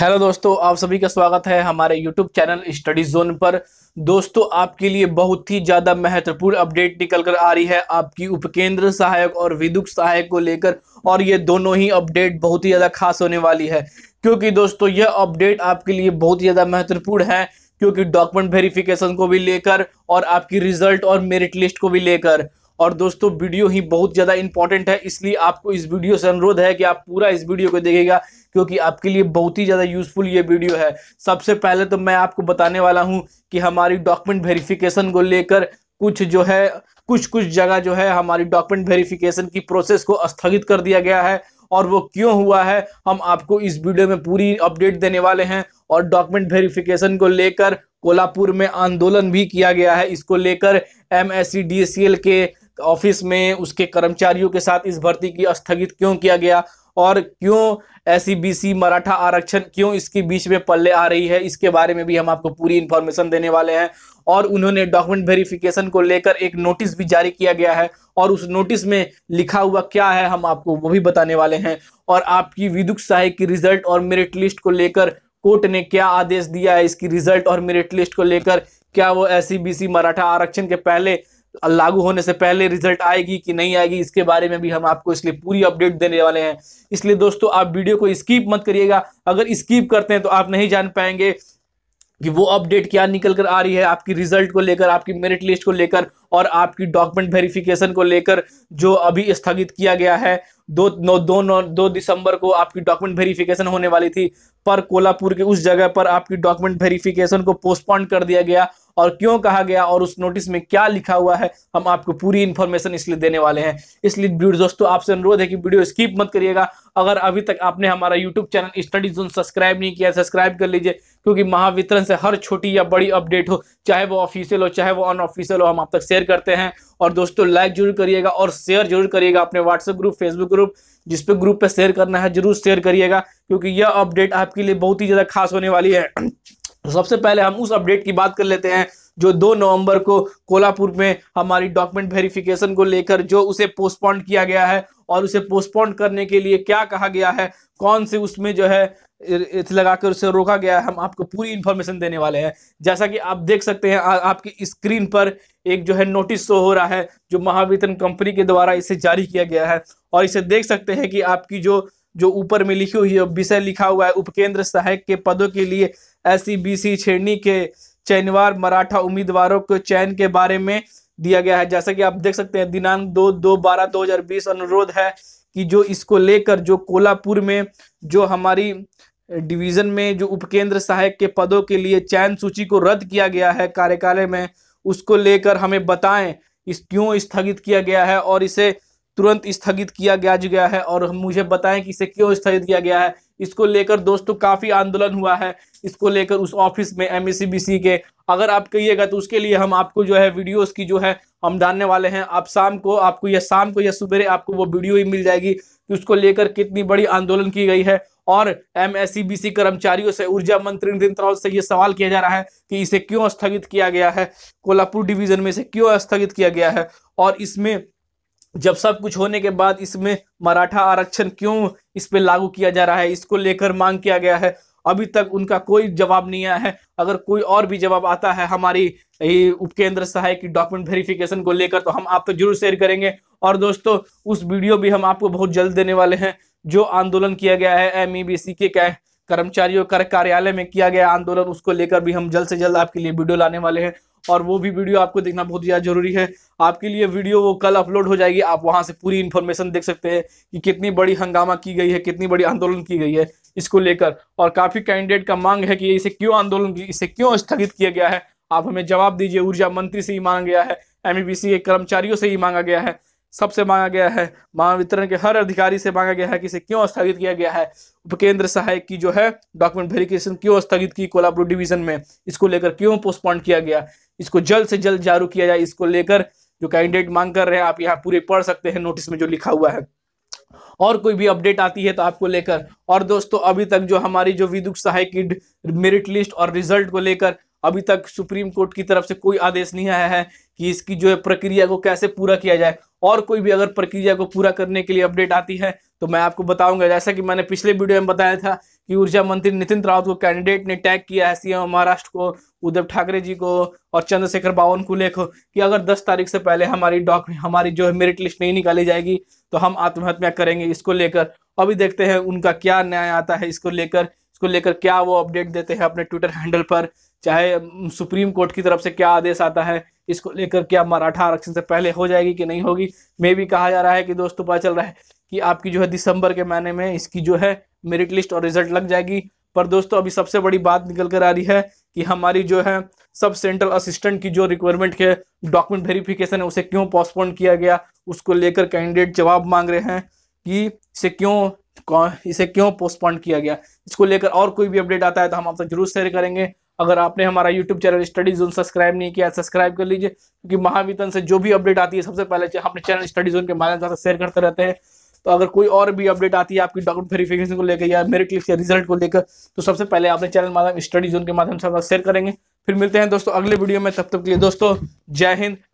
hello दोस्तों आप सभी का स्वागत है हमारे यूट्यूब चैनल स्टडी जोन पर दोस्तों आपके लिए बहुत ही ज़्यादा महत्वपूर्ण अपडेट निकल कर आ रही है आपकी उपकेंद्र सहायक और विद्युत सहायक को लेकर और ये दोनों ही अपडेट बहुत ही ज़्यादा खास होने वाली है क्योंकि दोस्तों यह अपडेट आपके लिए बहुत ही ज़्यादा महत्वपूर्ण है क्योंकि डॉक्यूमेंट वेरिफिकेशन को भी लेकर और आपकी रिजल्ट और मेरिट लिस्ट को भी लेकर और दोस्तों वीडियो ही बहुत ज़्यादा इंपॉर्टेंट है इसलिए आपको इस वीडियो से अनुरोध है कि आप पूरा इस वीडियो को देखेगा क्योंकि आपके लिए बहुत ही ज़्यादा यूजफुल ये वीडियो है सबसे पहले तो मैं आपको बताने वाला हूँ कि हमारी डॉक्यूमेंट वेरिफिकेशन को लेकर कुछ जो है कुछ कुछ जगह जो है हमारी डॉक्यूमेंट वेरिफिकेशन की प्रोसेस को स्थगित कर दिया गया है और वो क्यों हुआ है हम आपको इस वीडियो में पूरी अपडेट देने वाले हैं और डॉक्यूमेंट वेरिफिकेशन को लेकर कोल्हापुर में आंदोलन भी किया गया है इसको लेकर एम एस के ऑफिस में उसके कर्मचारियों के साथ इस भर्ती की स्थगित क्यों किया गया और क्यों ऐसी बीसी e मराठा आरक्षण क्यों इसके बीच में पल्ले आ रही है इसके बारे में भी हम आपको पूरी इन्फॉर्मेशन देने वाले हैं और उन्होंने डॉक्यूमेंट वेरिफिकेशन को लेकर एक नोटिस भी जारी किया गया है और उस नोटिस में लिखा हुआ क्या है हम आपको वो भी बताने वाले हैं और आपकी विदुक सहाय की रिजल्ट और मेरिट लिस्ट को लेकर कोर्ट ने क्या आदेश दिया है इसकी रिजल्ट और मेरिट लिस्ट को लेकर क्या वो एस e मराठा आरक्षण के पहले लागू होने से पहले रिजल्ट आएगी कि नहीं आएगी इसके बारे में भी हम आपको इसलिए पूरी अपडेट देने वाले हैं इसलिए दोस्तों आप वीडियो को स्कीप मत करिएगा अगर स्कीप करते हैं तो आप नहीं जान पाएंगे कि वो अपडेट क्या निकल कर आ रही है आपकी रिजल्ट को लेकर आपकी मेरिट लिस्ट को लेकर और आपकी डॉक्यूमेंट वेरिफिकेशन को लेकर जो अभी स्थगित किया गया है दो नौ दो नौ दो दिसंबर को आपकी डॉक्यूमेंट वेरिफिकेशन होने वाली थी पर कोल्हापुर के उस जगह पर आपकी डॉक्यूमेंट वेरिफिकेशन को पोस्टपोन कर दिया गया और क्यों कहा गया और उस नोटिस में क्या लिखा हुआ है हम आपको पूरी इन्फॉर्मेशन इसलिए देने वाले हैं इसलिए दोस्तों आपसे अनुरोध है कि वीडियो स्किप मत करिएगा अगर अभी तक आपने हमारा YouTube channel study zone subscribe नहीं किया सब्सक्राइब कर लीजिए क्योंकि महावितरण से हर छोटी या बड़ी अपडेट हो चाहे वो ऑफिशियल हो चाहे वो अनऑफिशियल हो हम आप तक शेयर करते हैं और दोस्तों लाइक जरूर करिएगा और शेयर जरूर करिएगा अपने व्हाट्सएप ग्रुप फेसबुक ग्रुप जिस पे ग्रुप पे शेयर करना है जरूर शेयर करिएगा क्योंकि यह अपडेट आपके लिए बहुत ही ज़्यादा खास होने वाली है तो सबसे पहले हम उस अपडेट की बात कर लेते हैं जो 2 नवंबर को कोल्हापुर में हमारी डॉक्यूमेंट वेरिफिकेशन को लेकर जो उसे पोस्टपोन किया गया है और उसे पोस्टपोन करने के लिए क्या कहा गया है कौन से उसमें जो है लगाकर उसे रोका गया है हम आपको पूरी इन्फॉर्मेशन देने वाले हैं जैसा कि आप देख सकते हैं आ, आपकी स्क्रीन पर एक जो है नोटिस शो हो रहा है जो महावेतन कंपनी के द्वारा इसे जारी किया गया है और इसे देख सकते हैं कि आपकी जो जो ऊपर में लिखी हुई है विषय लिखा हुआ है उपकेंद्र सहायक के पदों के लिए एस सी श्रेणी के चैनवार मराठा उम्मीदवारों के चयन के बारे में दिया गया है जैसा कि आप देख सकते हैं दिनांक दो दो बारह दो हजार बीस अनुरोध है कि जो इसको लेकर जो कोल्हापुर में जो हमारी डिवीजन में जो उपकेंद्र सहायक के पदों के लिए चयन सूची को रद्द किया गया है कार्यकाल में उसको लेकर हमें बताएं इस क्यों स्थगित किया गया है और इसे तुरंत स्थगित किया गया है और मुझे बताएं कि इसे क्यों स्थगित किया गया है इसको लेकर दोस्तों काफी आंदोलन हुआ है इसको लेकर उस ऑफिस में एम के अगर आप कहिएगा तो उसके लिए हम आपको जो है वीडियोस की जो है हम डालने वाले हैं आप शाम को आपको या शाम को या सुबह आपको वो वीडियो ही मिल जाएगी कि उसको लेकर कितनी बड़ी आंदोलन की गई है और एम कर्मचारियों से ऊर्जा मंत्री नितिन राउत से ये सवाल किया जा रहा है कि इसे क्यों स्थगित किया गया है कोल्हापुर डिवीजन में इसे क्यों स्थगित किया गया है और इसमें जब सब कुछ होने के बाद इसमें मराठा आरक्षण क्यों इस पर लागू किया जा रहा है इसको लेकर मांग किया गया है अभी तक उनका कोई जवाब नहीं आया है अगर कोई और भी जवाब आता है हमारी उपकेंद्र सहायक की डॉक्यूमेंट वेरिफिकेशन को लेकर तो हम आप तो जरूर शेयर करेंगे और दोस्तों उस वीडियो भी हम आपको बहुत जल्द देने वाले हैं जो आंदोलन किया गया है एम e के का कर्मचारियों कर कार्यालय में किया गया आंदोलन उसको लेकर भी हम जल्द से जल्द आपके लिए वीडियो लाने वाले हैं और वो भी वीडियो आपको देखना बहुत ज़्यादा जरूरी है आपके लिए वीडियो वो कल अपलोड हो जाएगी आप वहाँ से पूरी इन्फॉर्मेशन देख सकते हैं कि कितनी बड़ी हंगामा की गई है कितनी बड़ी आंदोलन की गई है इसको लेकर और काफ़ी कैंडिडेट का मांग है कि इसे क्यों आंदोलन इसे क्यों स्थगित किया गया है आप हमें जवाब दीजिए ऊर्जा मंत्री से ही मांगा गया है एम e के कर्मचारियों से ही मांगा गया है सबसे मांगा गया है महावितरण के हर अधिकारी से मांगा गया है कि इसे क्यों स्थगित किया गया है उपकेंद्र सहायक की जो है डॉक्यूमेंट वेरिफिकेशन क्यों स्थगित की कोलापुर डिवीजन में इसको लेकर क्यों पोस्टपोन किया गया इसको जल्द से जल्द जारू किया जाए इसको लेकर जो कैंडिडेट मांग कर रहे हैं आप यहाँ पूरे पढ़ सकते हैं नोटिस में जो लिखा हुआ है और कोई भी अपडेट आती है तो आपको लेकर और दोस्तों अभी तक जो हमारी जो विद्युत सहायक की मेरिट लिस्ट और रिजल्ट को लेकर अभी तक सुप्रीम कोर्ट की तरफ से कोई आदेश नहीं आया है कि इसकी जो है प्रक्रिया को कैसे पूरा किया जाए और कोई भी अगर प्रक्रिया को पूरा करने के लिए अपडेट आती है तो मैं आपको बताऊंगा जैसा कि मैंने पिछले वीडियो में बताया था कि ऊर्जा मंत्री नितिन राउत को कैंडिडेट ने टैग किया है सीएम महाराष्ट्र को उद्धव ठाकरे जी को और चंद्रशेखर बावन को लेखो कि अगर 10 तारीख से पहले हमारी डॉक हमारी जो है मेरिट लिस्ट नहीं निकाली जाएगी तो हम आत्महत्या करेंगे इसको लेकर अभी देखते हैं उनका क्या न्याय आता है इसको लेकर इसको लेकर क्या वो अपडेट देते हैं अपने ट्विटर हैंडल पर चाहे सुप्रीम कोर्ट की तरफ से क्या आदेश आता है इसको लेकर क्या मराठा आरक्षण से पहले हो जाएगी कि नहीं होगी मे भी कहा जा रहा है कि दोस्तों तो पता चल रहा है कि आपकी जो है दिसंबर के महीने में इसकी जो है मेरिट लिस्ट और रिजल्ट लग जाएगी पर दोस्तों अभी सबसे बड़ी बात निकल कर आ रही है कि हमारी जो है सब सेंट्रल असिस्टेंट की जो रिक्वायरमेंट के डॉक्यूमेंट वेरिफिकेशन है उसे क्यों पोस्टपोन किया गया उसको लेकर कैंडिडेट जवाब मांग रहे हैं कि इसे क्यों इसे क्यों पोस्टपोन किया गया इसको लेकर और कोई भी अपडेट आता है तो हम आपसे जरूर शेयर करेंगे अगर आपने हमारा YouTube channel study zone subscribe नहीं किया सब्सक्राइब कर लीजिए क्योंकि महावितन से जो भी अपडेट आती है सबसे पहले अपने चैनल स्टडी जोन के माध्यम से शेयर करते रहते हैं तो अगर कोई और भी अपडेट आती है आपकी डॉक्यूमेंट वेरिफिकेशन को लेकर या मेरिट लिस्ट या रिजल्ट को लेकर तो सबसे पहले आपने चैनल माध्यम स्टडी जोन के माध्यम से शेयर करेंगे फिर मिलते हैं दोस्तों अगले वीडियो में तब तक के लिए दोस्तों जय हिंद